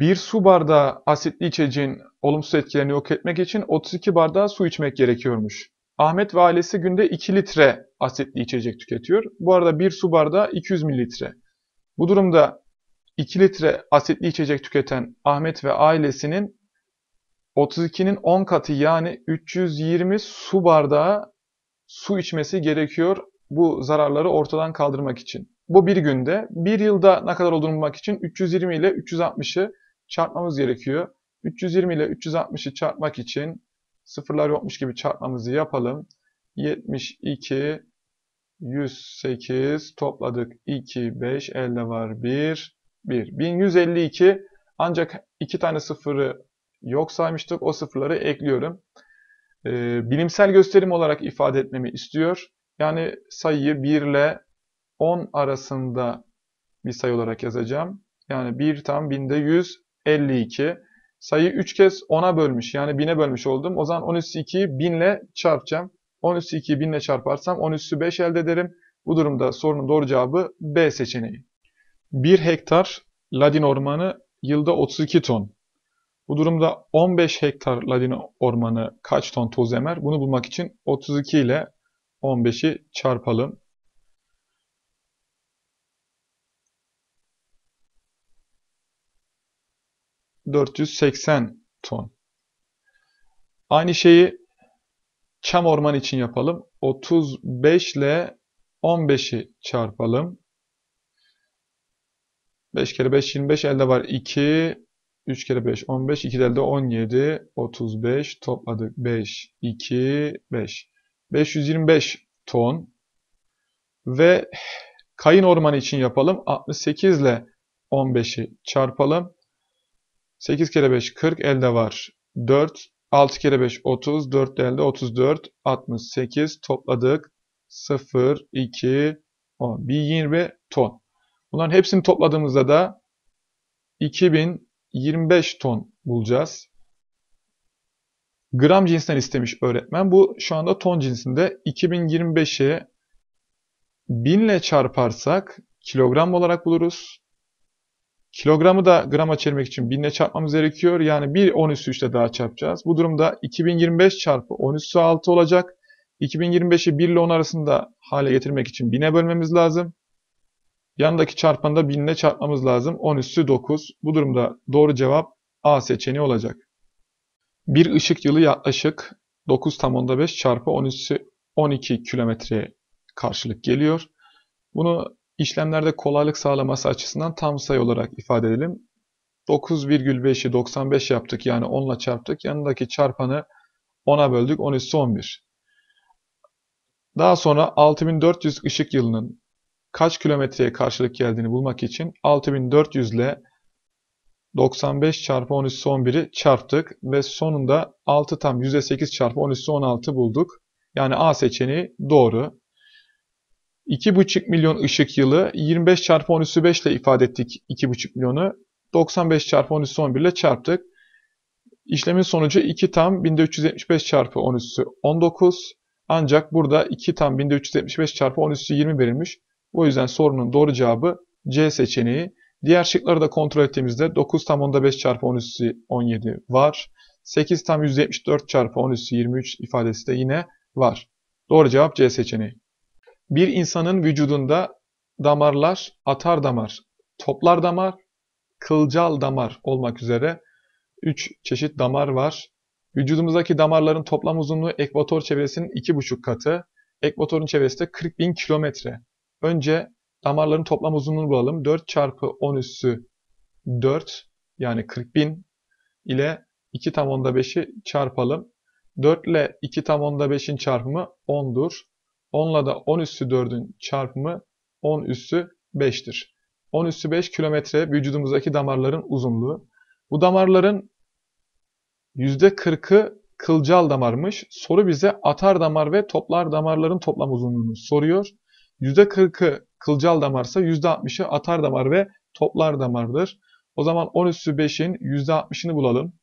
1 su bardağı asitli içeceğin olumsuz etkilerini yok etmek için 32 bardağı su içmek gerekiyormuş. Ahmet ve ailesi günde 2 litre asitli içecek tüketiyor. Bu arada 1 su bardağı 200 mililitre. Bu durumda 2 litre asitli içecek tüketen Ahmet ve ailesinin 32'nin 10 katı yani 320 su bardağı su içmesi gerekiyor bu zararları ortadan kaldırmak için. Bu bir günde. Bir yılda ne kadar olunmak için 320 ile 360'ı çarpmamız gerekiyor. 320 ile 360'ı çarpmak için sıfırlar yokmuş gibi çarpmamızı yapalım. 72, 108 topladık 2, 5, 50 var 1, 1. 1152 ancak 2 tane sıfırı yok saymıştık. O sıfırları ekliyorum. Ee, bilimsel gösterim olarak ifade etmemi istiyor. Yani sayıyı 1 ile 10 arasında bir sayı olarak yazacağım. Yani 1 tam binde 100 52. Sayı 3 kez 10'a bölmüş. Yani 1000'e bölmüş oldum. O zaman 10 üstü 2'yi 1000 ile çarpacağım. 10 üstü 2'yi 1000 ile çarparsam 10 üstü 5 elde ederim. Bu durumda sorunun doğru cevabı B seçeneği. 1 hektar ladin ormanı yılda 32 ton. Bu durumda 15 hektar ladin ormanı kaç ton toz emer? Bunu bulmak için 32 ile 15'i çarpalım. 480 ton. Aynı şeyi çam orman için yapalım. 35 ile 15'i çarpalım. 5 kere 5 25 elde var 2 3 kere 5 15 2 elde 17 35 topladık 5 2 5 525 ton ve kayın ormanı için yapalım 68 ile 15'i çarpalım 8 kere 5 40 elde var 4. 6 kere 5 30. 4 elde 34. 68 topladık. 0, 2, 10. 1020 ton. Bunların hepsini topladığımızda da 2025 ton bulacağız. Gram cinsinden istemiş öğretmen. Bu şu anda ton cinsinde. 2025'i 1000 ile çarparsak kilogram olarak buluruz. Kilogramı da grama çevirmek için 1000 ile çarpmamız gerekiyor. Yani 1 10 üssü 3 ile daha çarpacağız. Bu durumda 2025 çarpı 10 üssü 6 olacak. 2025'i 1 ile 10 arasında hale getirmek için 1000'e bölmemiz lazım. Yandaki çarpanı da 1000 ile çarpmamız lazım. 10 üssü 9. Bu durumda doğru cevap A seçeneği olacak. Bir ışık yılı yaklaşık 9 tam onda 5 çarpı 10 üssü 12 kilometre karşılık geliyor. Bunu İşlemlerde kolaylık sağlaması açısından tam sayı olarak ifade edelim. 9,5'i 95 yaptık yani 10 ile çarptık. Yanındaki çarpanı 10'a böldük. 10 üstü 11. Daha sonra 6400 ışık yılının kaç kilometreye karşılık geldiğini bulmak için 6400 ile 95 çarpı 10 üstü 11'i çarptık ve sonunda 6 tam %8 çarpı 10 üstü 16 bulduk. Yani A seçeneği doğru. 2,5 milyon ışık yılı 25 çarpı 10 üssü 5 ile ifade ettik 2,5 milyonu. 95 çarpı 10 üssü 11 ile çarptık. İşlemin sonucu 2 tam 1375 çarpı 10 üssü 19. Ancak burada 2 tam 1375 çarpı 10 üssü 20 verilmiş. Bu yüzden sorunun doğru cevabı C seçeneği. Diğer şıkları da kontrol ettiğimizde 9 tam 10'da 5 çarpı 10 üssü 17 var. 8 tam 174 çarpı 10 üssü 23 ifadesi de yine var. Doğru cevap C seçeneği. Bir insanın vücudunda damarlar, atar damar, toplar damar, kılcal damar olmak üzere 3 çeşit damar var. Vücudumuzdaki damarların toplam uzunluğu ekvator çevresinin 2,5 katı. Ekvatorun çevresi de 40 bin kilometre. Önce damarların toplam uzunluğunu bulalım. 4 çarpı 10 üssü 4 yani 40 bin ile 2 tam onda 5'i çarpalım. 4 ile 2 tam onda 5'in çarpımı 10'dur. 10 10'la da 10 üssü 4'ün çarpımı 10 üssü 5'tir. 10 üssü 5 kilometre vücudumuzdaki damarların uzunluğu. Bu damarların %40'ı kılcal damarmış. Soru bize atar damar ve toplar damarların toplam uzunluğunu soruyor. %40'ı kılcal damarsa %60'ı atar damar ve toplar damardır. O zaman 10 üssü 5'in %60'ını bulalım.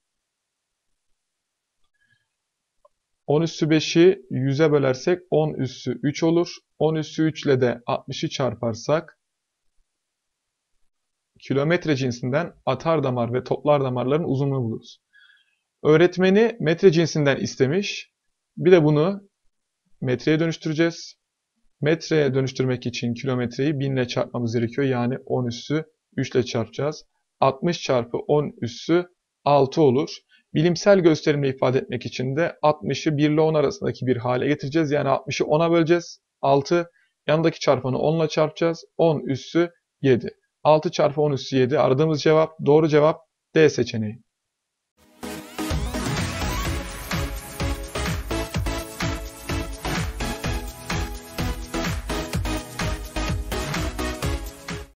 10 üssü 5'i 100'e bölersek 10 üssü 3 olur. 10 üssü 3 ile de 60'ı çarparsak kilometre cinsinden atar damar ve toplar damarların uzunluğu buluruz. Öğretmeni metre cinsinden istemiş. Bir de bunu metreye dönüştüreceğiz. Metreye dönüştürmek için kilometreyi 1000 ile çarpmamız gerekiyor. Yani 10 üssü 3 ile çarpacağız. 60 çarpı 10 üssü 6 olur. Bilimsel gösterimle ifade etmek için de 60'ı 1 ile 10 arasındaki bir hale getireceğiz. Yani 60'ı 10'a böleceğiz. 6 yanındaki çarpanı 10 ile çarpacağız. 10 üssü 7. 6 çarpı 10 üssü 7 aradığımız cevap doğru cevap D seçeneği.